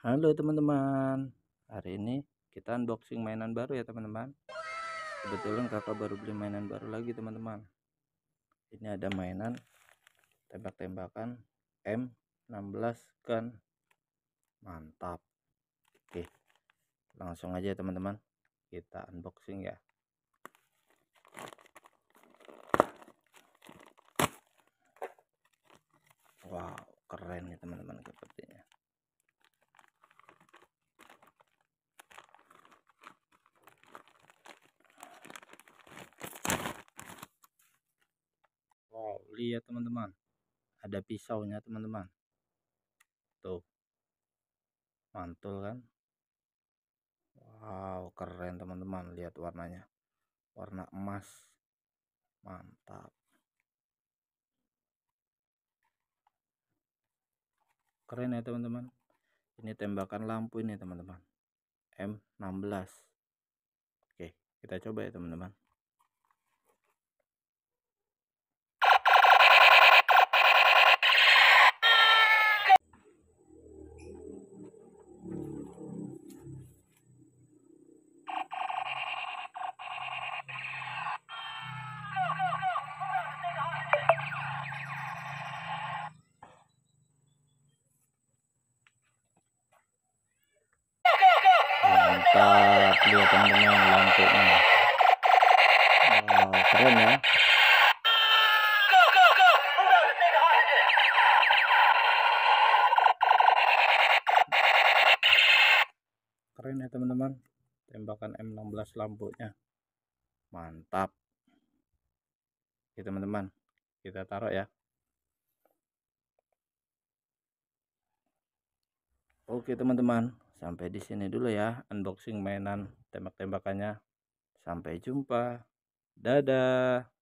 Halo teman-teman, hari ini kita unboxing mainan baru ya teman-teman Kebetulan kakak baru beli mainan baru lagi teman-teman Ini ada mainan tembak-tembakan M16 kan Mantap Oke, langsung aja teman-teman Kita unboxing ya Wow, keren nih teman-teman sepertinya lihat ya, teman-teman ada pisaunya teman-teman tuh mantul kan wow keren teman-teman lihat warnanya warna emas mantap keren ya teman-teman ini tembakan lampu ini teman-teman M16 oke kita coba ya teman-teman kita lihat teman-teman lampunya nah, keren ya keren ya teman-teman tembakan M16 lampunya mantap oke teman-teman kita taruh ya oke teman-teman Sampai di sini dulu ya unboxing mainan tembak-tembakannya. Sampai jumpa. Dadah.